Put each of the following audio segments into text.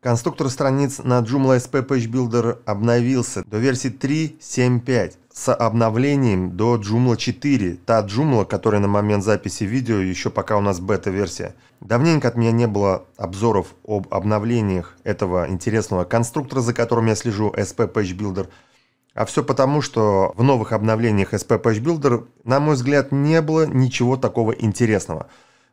Конструктор страниц на Joomla SP Page Builder обновился до версии 3.7.5 с обновлением до Joomla 4, та Joomla, которая на момент записи видео еще пока у нас бета-версия. Давненько от меня не было обзоров об обновлениях этого интересного конструктора, за которым я слежу, SP Page Builder. А все потому, что в новых обновлениях SP Page Builder, на мой взгляд, не было ничего такого интересного.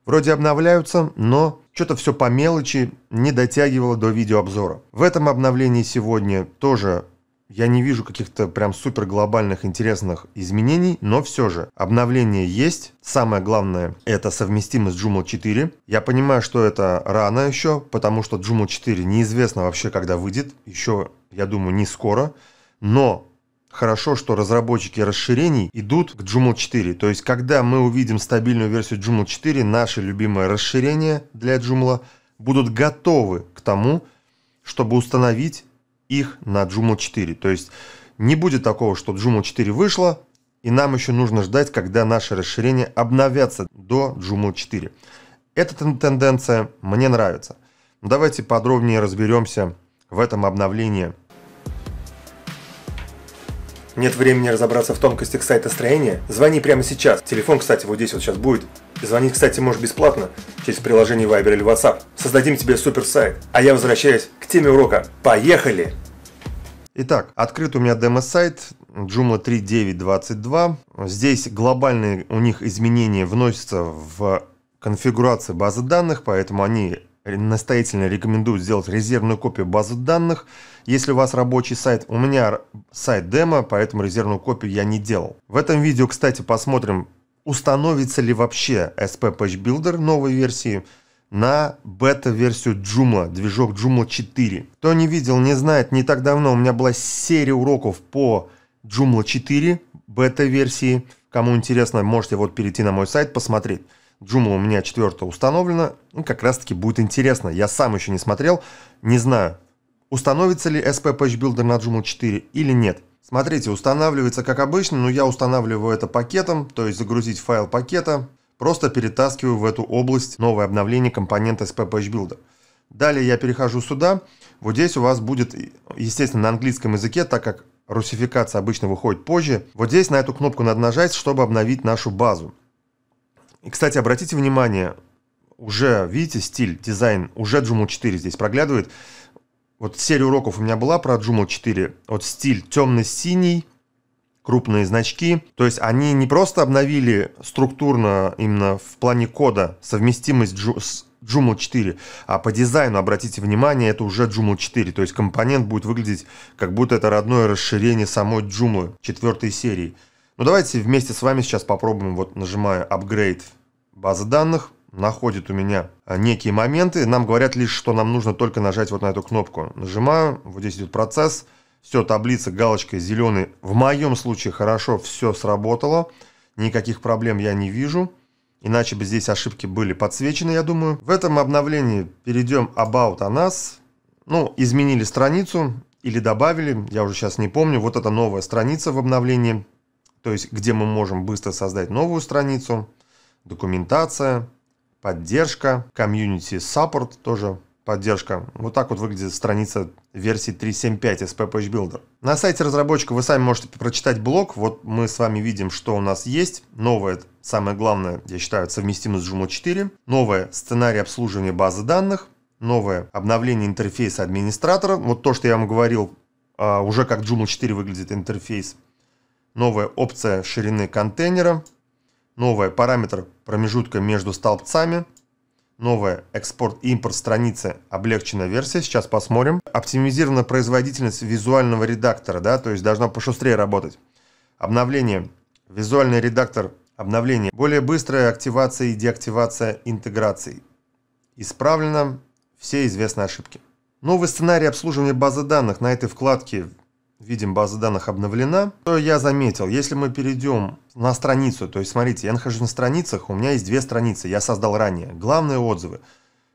Вроде обновляются, но что-то все по мелочи не дотягивало до видеообзора. В этом обновлении сегодня тоже я не вижу каких-то прям супер глобальных интересных изменений, но все же обновление есть. Самое главное это совместимость Joomla 4. Я понимаю, что это рано еще, потому что Joomla 4 неизвестно вообще когда выйдет. Еще, я думаю, не скоро. Но хорошо, что разработчики расширений идут к Joomla 4. То есть, когда мы увидим стабильную версию Joomla 4, наши любимые расширения для Joomla будут готовы к тому, чтобы установить их на Joomla 4. То есть, не будет такого, что Joomla 4 вышла, и нам еще нужно ждать, когда наши расширения обновятся до Joomla 4. Эта тенденция мне нравится. Давайте подробнее разберемся в этом обновлении – нет времени разобраться в тонкостях сайта строения? Звони прямо сейчас. Телефон, кстати, вот здесь вот сейчас будет. Звонить, кстати, можешь бесплатно через приложение Viber или WhatsApp. Создадим тебе супер сайт. А я возвращаюсь к теме урока. Поехали! Итак, открыт у меня демо-сайт Joomla 3.9.22. Здесь глобальные у них изменения вносятся в конфигурации базы данных, поэтому они настоятельно рекомендую сделать резервную копию базы данных. Если у вас рабочий сайт, у меня сайт демо, поэтому резервную копию я не делал. В этом видео, кстати, посмотрим, установится ли вообще SP Patch Builder новой версии на бета-версию Joomla, движок Joomla 4. Кто не видел, не знает, не так давно у меня была серия уроков по Joomla 4 бета-версии. Кому интересно, можете вот перейти на мой сайт, посмотреть. Joomla у меня четвертая установлена. Ну, как раз-таки будет интересно. Я сам еще не смотрел, не знаю, установится ли SP Patch Builder на Joomla 4 или нет. Смотрите, устанавливается как обычно, но я устанавливаю это пакетом, то есть загрузить файл пакета, просто перетаскиваю в эту область новое обновление компонента SP Patch Builder. Далее я перехожу сюда. Вот здесь у вас будет, естественно, на английском языке, так как русификация обычно выходит позже. Вот здесь на эту кнопку надо нажать, чтобы обновить нашу базу. И, кстати, обратите внимание, уже, видите, стиль, дизайн, уже Joomla 4 здесь проглядывает. Вот серия уроков у меня была про Joomla 4. Вот стиль темно-синий, крупные значки. То есть они не просто обновили структурно именно в плане кода совместимость с Joomla 4, а по дизайну, обратите внимание, это уже Joomla 4, то есть компонент будет выглядеть как будто это родное расширение самой Joomla 4 серии. Ну давайте вместе с вами сейчас попробуем, вот нажимая upgrade базы данных, находит у меня а, некие моменты, нам говорят лишь, что нам нужно только нажать вот на эту кнопку. Нажимаю, вот здесь идет процесс, все, таблица, галочка зеленый. В моем случае хорошо, все сработало, никаких проблем я не вижу. Иначе бы здесь ошибки были подсвечены, я думаю. В этом обновлении перейдем «About о нас». Ну, изменили страницу или добавили, я уже сейчас не помню. Вот эта новая страница в обновлении то есть где мы можем быстро создать новую страницу, документация, поддержка, комьюнити саппорт тоже поддержка. Вот так вот выглядит страница версии 3.7.5 SP Page Builder. На сайте разработчика вы сами можете прочитать блог. Вот мы с вами видим, что у нас есть. Новое, самое главное, я считаю, совместимость с Joomla 4. Новое сценарий обслуживания базы данных. Новое обновление интерфейса администратора. Вот то, что я вам говорил, а, уже как Joomla 4 выглядит интерфейс новая опция ширины контейнера, новый параметр промежутка между столбцами, новая экспорт-импорт страницы, облегченная версия, сейчас посмотрим. Оптимизирована производительность визуального редактора, да, то есть должна пошустрее работать. Обновление. Визуальный редактор обновление. Более быстрая активация и деактивация интеграций. Исправлено все известные ошибки. Новый сценарий обслуживания базы данных на этой вкладке видим, база данных обновлена. то я заметил, если мы перейдем на страницу, то есть смотрите, я нахожусь на страницах, у меня есть две страницы, я создал ранее. Главные отзывы.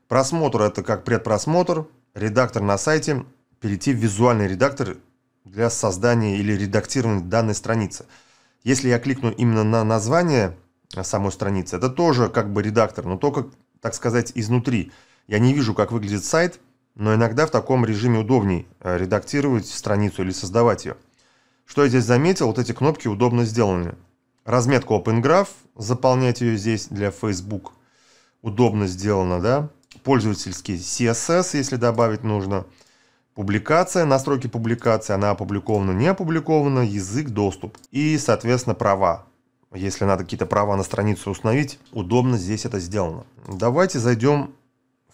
Просмотр это как предпросмотр, редактор на сайте, перейти в визуальный редактор для создания или редактирования данной страницы. Если я кликну именно на название самой страницы, это тоже как бы редактор, но только, так сказать, изнутри. Я не вижу, как выглядит сайт, но иногда в таком режиме удобней э, редактировать страницу или создавать ее. Что я здесь заметил, вот эти кнопки удобно сделаны. Разметка Open Graph, заполнять ее здесь для Facebook, удобно сделано, да. Пользовательский CSS, если добавить нужно. Публикация, настройки публикации, она опубликована, не опубликована, язык, доступ. И, соответственно, права. Если надо какие-то права на страницу установить, удобно здесь это сделано. Давайте зайдем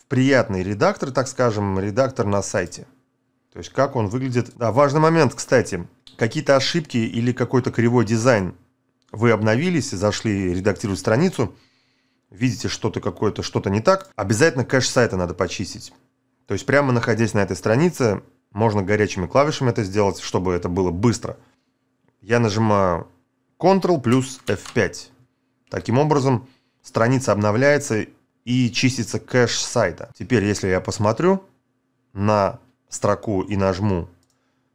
приятный редактор, так скажем, редактор на сайте. То есть как он выглядит. Да, важный момент, кстати. Какие-то ошибки или какой-то кривой дизайн. Вы обновились, зашли редактировать страницу, видите что-то какое-то, что-то не так, обязательно кэш сайта надо почистить. То есть прямо находясь на этой странице, можно горячими клавишами это сделать, чтобы это было быстро. Я нажимаю Ctrl плюс F5. Таким образом, страница обновляется и чистится кэш сайта. Теперь, если я посмотрю на строку и нажму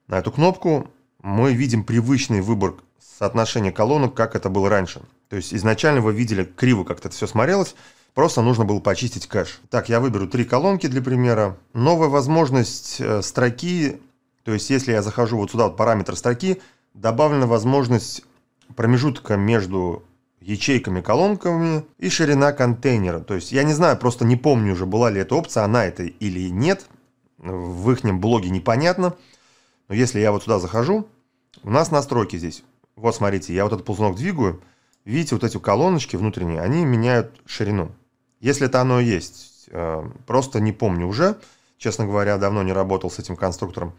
на эту кнопку, мы видим привычный выбор соотношения колонок, как это было раньше. То есть изначально вы видели криво, как это все смотрелось, просто нужно было почистить кэш. Так, я выберу три колонки для примера. Новая возможность э, строки, то есть если я захожу вот сюда, вот параметр строки, добавлена возможность промежутка между ячейками, колонками и ширина контейнера. То есть я не знаю, просто не помню уже, была ли эта опция, она это или нет. В их блоге непонятно. Но если я вот сюда захожу, у нас настройки здесь. Вот смотрите, я вот этот ползунок двигаю. Видите, вот эти колоночки внутренние, они меняют ширину. Если это оно есть, э, просто не помню уже. Честно говоря, давно не работал с этим конструктором.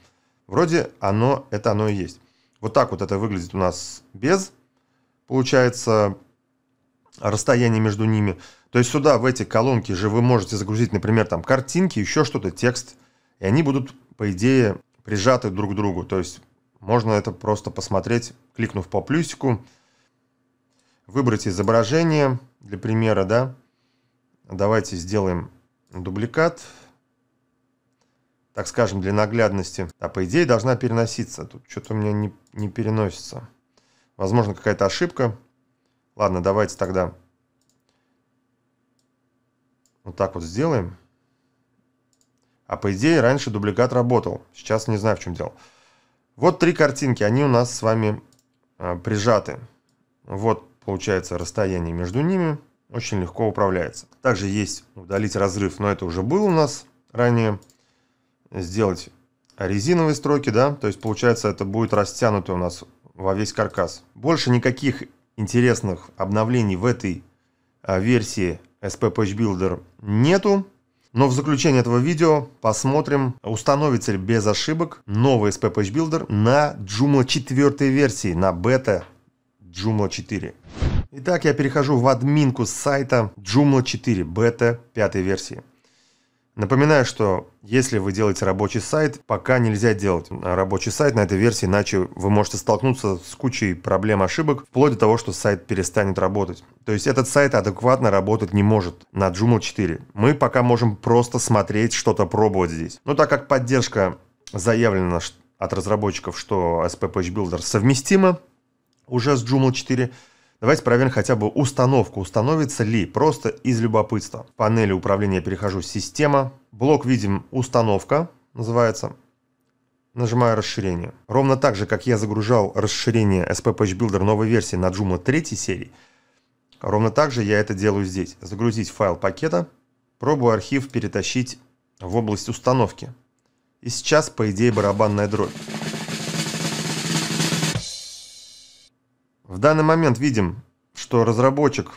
Вроде оно, это оно и есть. Вот так вот это выглядит у нас без. Получается, расстояние между ними. То есть сюда, в эти колонки же вы можете загрузить, например, там картинки, еще что-то, текст, и они будут, по идее, прижаты друг к другу. То есть можно это просто посмотреть, кликнув по плюсику, выбрать изображение для примера, да. Давайте сделаем дубликат, так скажем, для наглядности. А по идее должна переноситься. Тут что-то у меня не, не переносится. Возможно, какая-то ошибка. Ладно, давайте тогда вот так вот сделаем. А по идее раньше дубликат работал. Сейчас не знаю, в чем дело. Вот три картинки, они у нас с вами э, прижаты. Вот получается расстояние между ними очень легко управляется. Также есть удалить разрыв, но это уже было у нас ранее. Сделать резиновые строки, да, то есть получается это будет растянуто у нас во весь каркас. Больше никаких интересных обновлений в этой а, версии SP Patch Builder нету. Но в заключение этого видео посмотрим, установится ли без ошибок новый SP Patch Builder на Joomla 4 версии, на бета Joomla 4. Итак, я перехожу в админку сайта Joomla 4 бета 5 версии. Напоминаю, что если вы делаете рабочий сайт, пока нельзя делать рабочий сайт на этой версии, иначе вы можете столкнуться с кучей проблем, ошибок, вплоть до того, что сайт перестанет работать. То есть этот сайт адекватно работать не может на Joomla 4. Мы пока можем просто смотреть, что-то пробовать здесь. Но так как поддержка заявлена от разработчиков, что SP Page Builder совместима уже с Joomla 4, Давайте проверим хотя бы установку, установится ли, просто из любопытства. В панели управления перехожу «Система», блок видим «Установка» называется, нажимаю расширение. Ровно так же, как я загружал расширение SP Page Builder новой версии на Joomla 3 серии, ровно так же я это делаю здесь. Загрузить файл пакета, пробую архив перетащить в область установки. И сейчас, по идее, барабанная дробь. В данный момент видим, что разработчик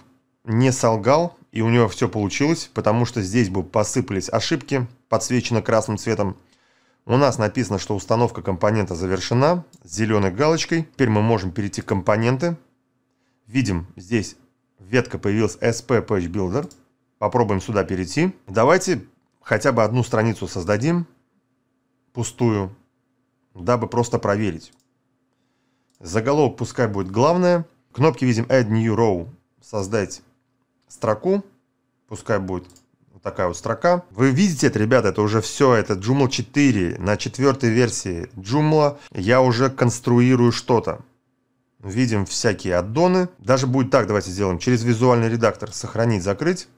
не солгал, и у него все получилось, потому что здесь бы посыпались ошибки, подсвечены красным цветом. У нас написано, что установка компонента завершена с зеленой галочкой. Теперь мы можем перейти к компоненты. Видим, здесь ветка появилась SP Page Builder. Попробуем сюда перейти. Давайте хотя бы одну страницу создадим, пустую, дабы просто проверить. Заголовок пускай будет главное. Кнопки видим Add New Row. Создать строку. Пускай будет вот такая вот строка. Вы видите это, ребята, это уже все, это Joomla 4. На четвертой версии Joomla я уже конструирую что-то. Видим всякие аддоны. Даже будет так, давайте сделаем. Через визуальный редактор сохранить, закрыть.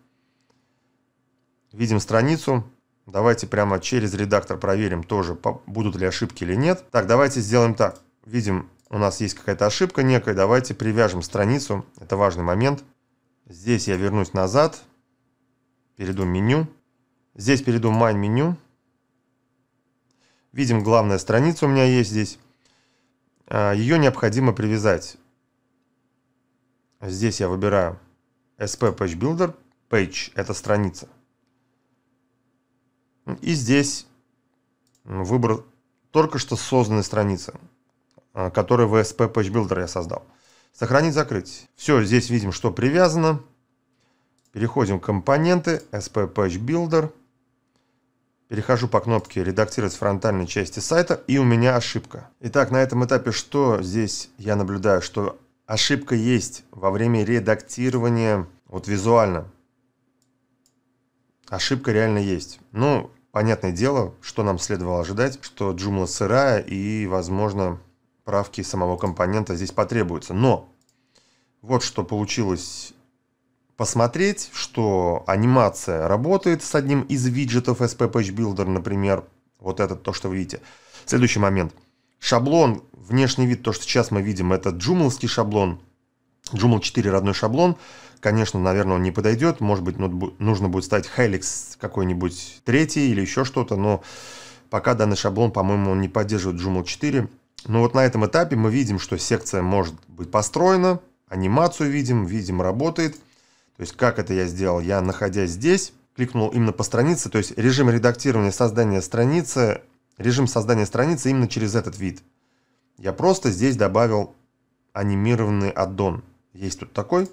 Видим страницу. Давайте прямо через редактор проверим тоже, будут ли ошибки или нет. Так, давайте сделаем так. Видим у нас есть какая-то ошибка некая, давайте привяжем страницу, это важный момент. Здесь я вернусь назад, перейду меню, здесь перейду main меню. Видим, главная страница у меня есть здесь. А, Ее необходимо привязать. Здесь я выбираю SP Page Builder. Page – это страница. И здесь выбор только что созданной страницы. Э, который в SP Page Builder я создал. Сохранить, закрыть. Все, здесь видим, что привязано. Переходим в компоненты, SP Page Builder. Перехожу по кнопке «Редактировать фронтальной части сайта» и у меня ошибка. Итак, на этом этапе что здесь я наблюдаю? Что ошибка есть во время редактирования, вот визуально. Ошибка реально есть. Ну, понятное дело, что нам следовало ожидать, что Joomla сырая и, возможно, правки самого компонента здесь потребуется, Но вот что получилось посмотреть, что анимация работает с одним из виджетов SP Page Builder, например, вот этот то, что вы видите. Следующий момент. Шаблон, внешний вид, то, что сейчас мы видим, это джумловский шаблон, Joomla 4 родной шаблон. Конечно, наверное, он не подойдет. Может быть, нужно будет стать Helix какой-нибудь третий или еще что-то, но пока данный шаблон, по-моему, он не поддерживает Joomla 4. Но ну, вот на этом этапе мы видим, что секция может быть построена, анимацию видим, видим работает. То есть как это я сделал? Я, находясь здесь, кликнул именно по странице, то есть режим редактирования создания страницы, режим создания страницы именно через этот вид. Я просто здесь добавил анимированный аддон. Есть тут такой.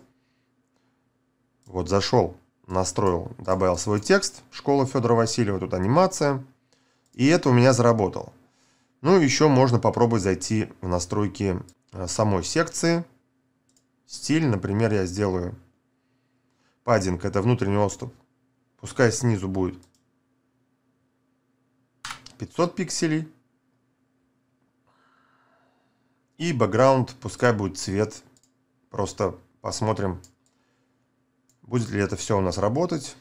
Вот зашел, настроил, добавил свой текст. Школа Федора Васильева, тут анимация. И это у меня заработало. Ну, еще можно попробовать зайти в настройки э, самой секции. Стиль, например, я сделаю паддинг, это внутренний отступ. Пускай снизу будет 500 пикселей. И бэкграунд, пускай будет цвет. Просто посмотрим, будет ли это все у нас работать.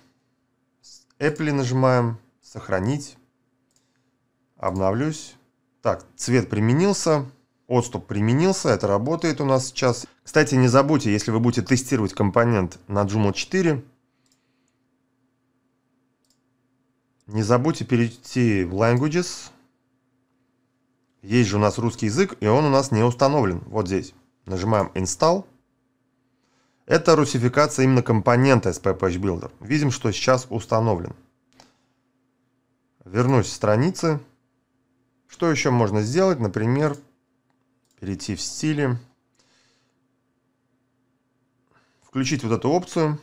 Apple нажимаем, сохранить. Обновлюсь. Так, цвет применился, отступ применился, это работает у нас сейчас. Кстати, не забудьте, если вы будете тестировать компонент на Joomla 4, не забудьте перейти в Languages. Есть же у нас русский язык, и он у нас не установлен. Вот здесь. Нажимаем Install. Это русификация именно компонента SP Page Builder. Видим, что сейчас установлен. Вернусь в страницы. Что еще можно сделать? Например, перейти в стили. Включить вот эту опцию.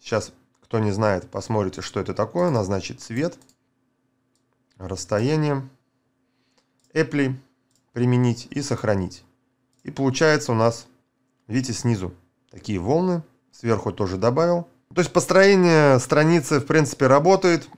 Сейчас, кто не знает, посмотрите, что это такое. Назначить цвет. Расстояние. Apple. Применить и сохранить. И получается у нас, видите, снизу такие волны. Сверху тоже добавил. То есть построение страницы, в принципе, работает.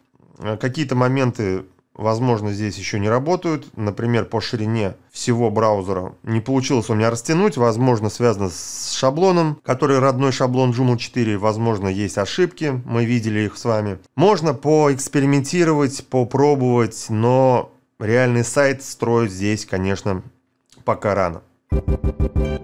Какие-то моменты возможно, здесь еще не работают. Например, по ширине всего браузера не получилось у меня растянуть. Возможно, связано с шаблоном, который родной шаблон Joomla 4. Возможно, есть ошибки. Мы видели их с вами. Можно поэкспериментировать, попробовать, но реальный сайт строить здесь, конечно, пока рано.